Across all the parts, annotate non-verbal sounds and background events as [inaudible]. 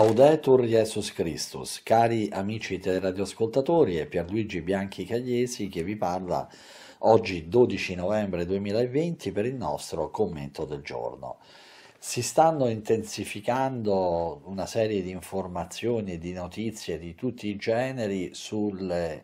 Laudetur Jesus Christus, cari amici radioascoltatori, è Pierluigi Bianchi Cagliesi che vi parla oggi 12 novembre 2020 per il nostro commento del giorno. Si stanno intensificando una serie di informazioni e di notizie di tutti i generi sulle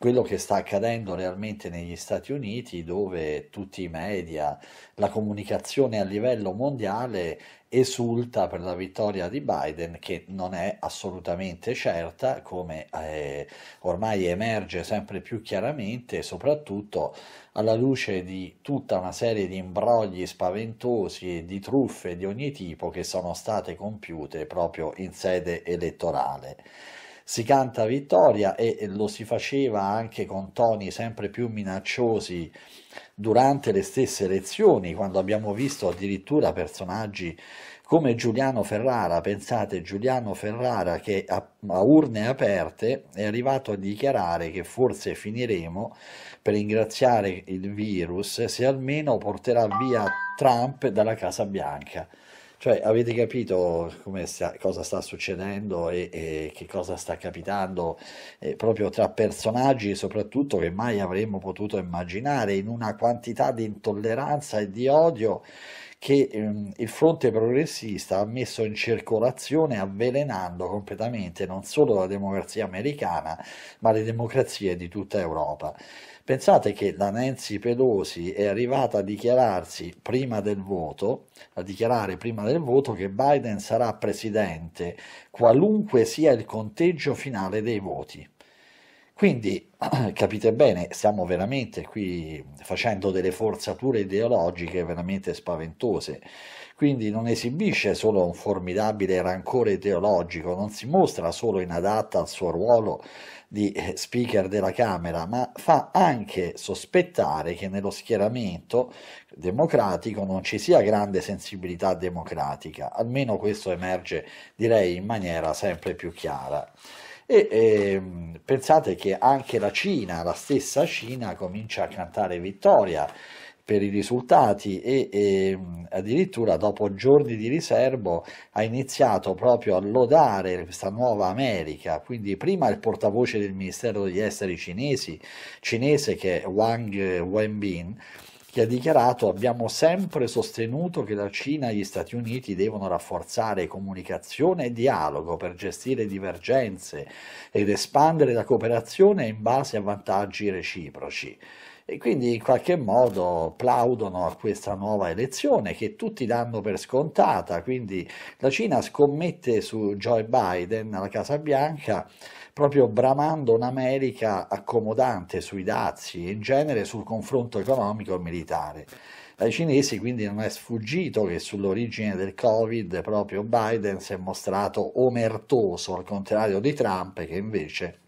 quello che sta accadendo realmente negli Stati Uniti, dove tutti i media, la comunicazione a livello mondiale esulta per la vittoria di Biden, che non è assolutamente certa, come eh, ormai emerge sempre più chiaramente, soprattutto alla luce di tutta una serie di imbrogli spaventosi e di truffe di ogni tipo che sono state compiute proprio in sede elettorale si canta vittoria e, lo si faceva anche con toni sempre più minacciosi durante le stesse elezioni, quando abbiamo visto addirittura personaggi come Giuliano Ferrara, pensate Giuliano Ferrara che a, a, urne aperte è arrivato a dichiarare che forse finiremo per ringraziare il virus se almeno porterà via Trump dalla Casa Bianca. Cioè, avete capito sta, cosa sta succedendo e, e, che cosa sta capitando eh, proprio tra personaggi, soprattutto che mai avremmo potuto immaginare, in una quantità di intolleranza e di odio che ehm, il fronte progressista ha messo in circolazione avvelenando completamente non solo la democrazia americana, ma le democrazie di tutta Europa. Pensate che la Nancy Pelosi è arrivata a dichiararsi prima del voto, a dichiarare prima del voto che Biden sarà presidente, qualunque sia il conteggio finale dei voti. Quindi [clears throat] capite bene, stiamo veramente qui facendo delle forzature ideologiche veramente spaventose. Quindi non esibisce solo un formidabile rancore ideologico, non si mostra solo inadatta al suo ruolo di eh, speaker della Camera, ma fa anche sospettare che nello schieramento democratico non ci sia grande sensibilità democratica, almeno questo emerge direi in maniera sempre più chiara. E eh, pensate che anche la Cina, la stessa Cina, comincia a cantare vittoria per i risultati e, e, ehm, addirittura dopo giorni di riservo ha iniziato proprio a lodare questa nuova America, quindi prima il portavoce del Ministero degli Esteri cinesi, cinese che è Wang eh, Wenbin, che ha dichiarato abbiamo sempre sostenuto che la Cina e gli Stati Uniti devono rafforzare comunicazione e dialogo per gestire divergenze ed espandere la cooperazione in base a vantaggi reciproci. E quindi in qualche modo plaudono a questa nuova elezione che tutti danno per scontata, quindi la Cina scommette su Joe Biden alla Casa Bianca proprio bramando un'America accomodante sui dazi e in genere sul confronto economico e militare. Ai cinesi quindi non è sfuggito che sull'origine del Covid proprio Biden si è mostrato omertoso, al contrario di Trump che invece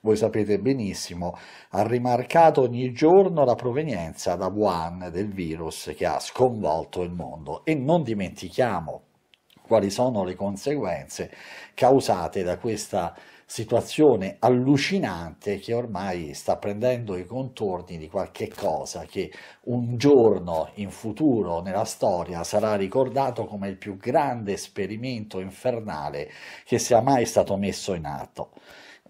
voi sapete benissimo, ha rimarcato ogni giorno la provenienza da Wuhan del virus che ha sconvolto il mondo e non dimentichiamo quali sono le conseguenze causate da questa situazione allucinante che ormai sta prendendo i contorni di qualche cosa che un giorno in futuro nella storia sarà ricordato come il più grande esperimento infernale che sia mai stato messo in atto.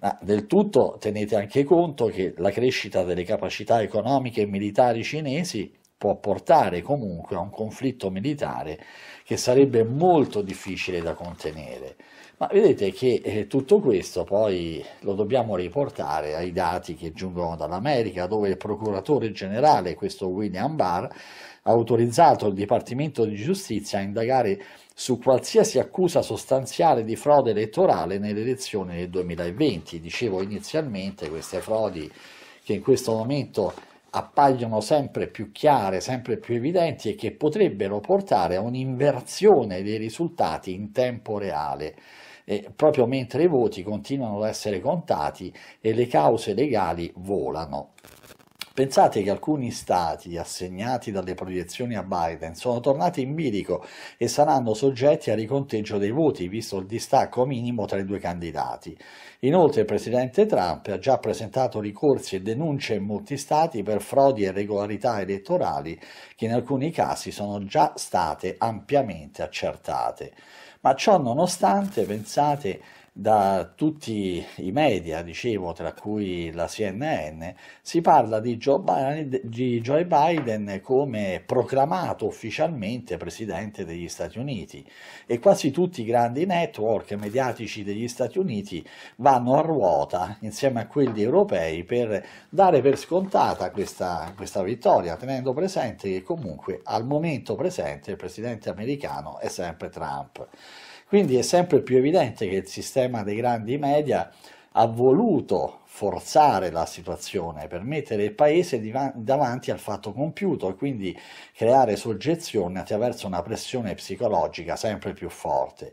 Ma del tutto tenete anche conto che la crescita delle capacità economiche e militari cinesi può portare comunque a un conflitto militare che sarebbe molto difficile da contenere. Ma vedete che eh, tutto questo poi lo dobbiamo riportare ai dati che giungono dall'America, dove il procuratore generale, questo William Barr, ha autorizzato il Dipartimento di Giustizia a indagare su qualsiasi accusa sostanziale di frode elettorale nelle elezioni del 2020. Dicevo inizialmente queste frodi che in questo momento appaiono sempre più chiare, sempre più evidenti e che potrebbero portare a un'inversione dei risultati in tempo reale, eh, proprio mentre i voti continuano ad essere contati e le cause legali volano. Pensate che alcuni stati assegnati dalle proiezioni a Biden sono tornati in bilico e saranno soggetti a riconteggio dei voti, visto il distacco minimo tra i due candidati. Inoltre il presidente Trump ha già presentato ricorsi e denunce in molti stati per frodi e irregolarità elettorali che in alcuni casi sono già state ampiamente accertate. Ma ciò nonostante, pensate da tutti i media, dicevo, tra cui la CNN, si parla di Joe, Biden, di Joe Biden come proclamato ufficialmente presidente degli Stati Uniti e quasi tutti i grandi network mediatici degli Stati Uniti vanno a ruota insieme a quelli europei per dare per scontata questa, questa vittoria, tenendo presente che comunque al momento presente il presidente americano è sempre Trump. Quindi è sempre più evidente che il sistema dei grandi media ha voluto forzare la situazione per mettere il paese davanti al fatto compiuto e quindi creare soggezione attraverso una pressione psicologica sempre più forte.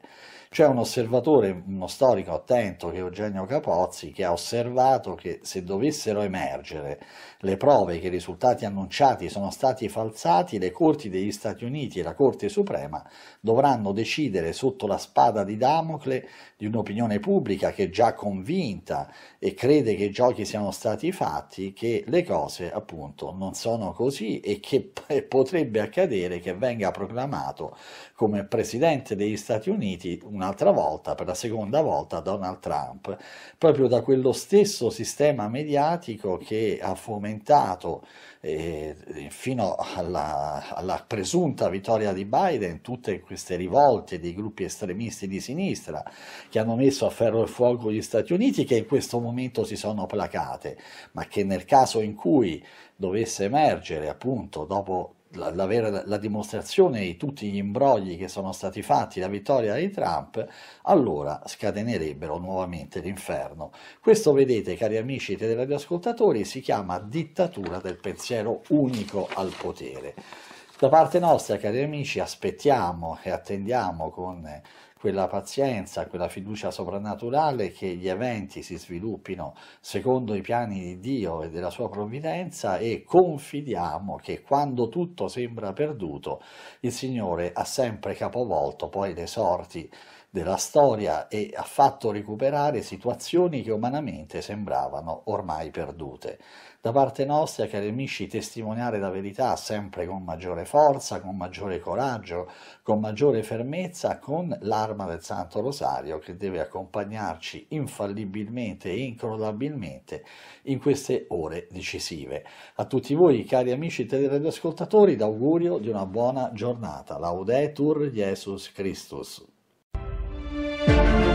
C'è un osservatore, uno storico attento che è Eugenio Capozzi, che ha osservato che se dovessero emergere le prove che i risultati annunciati sono stati falsati, le corti degli Stati Uniti e la Corte Suprema dovranno decidere sotto la spada di Damocle di un'opinione pubblica che è già convinta e crede che i giochi siano stati fatti, che le cose appunto non sono così e che [laughs] potrebbe accadere che venga proclamato come presidente degli Stati Uniti un un'altra volta, per la seconda volta, Donald Trump, proprio da quello stesso sistema mediatico che ha fomentato eh, fino alla, alla presunta vittoria di Biden tutte queste rivolte dei gruppi estremisti di sinistra che hanno messo a ferro e fuoco gli Stati Uniti, che in questo momento si sono placate, ma che nel caso in cui dovesse emergere appunto dopo la, la, vera, la, dimostrazione di tutti gli imbrogli che sono stati fatti, la vittoria di Trump, allora scatenerebbero nuovamente l'inferno. Questo vedete, cari amici teleradioascoltatori, si chiama dittatura del pensiero unico al potere. Da parte nostra, cari amici, aspettiamo e attendiamo con quella pazienza, quella fiducia soprannaturale che gli eventi si sviluppino secondo i piani di Dio e della sua provvidenza e confidiamo che quando tutto sembra perduto, il Signore ha sempre capovolto poi le sorti della storia e ha fatto recuperare situazioni che umanamente sembravano ormai perdute. Da parte nostra, cari amici, testimoniare la verità sempre con maggiore forza, con maggiore coraggio, con maggiore fermezza, con l'arma del Santo Rosario che deve accompagnarci infallibilmente e incrollabilmente in queste ore decisive. A tutti voi, cari amici teleradioascoltatori, d'augurio di una buona giornata. Laudetur Jesus Christus. Thank you.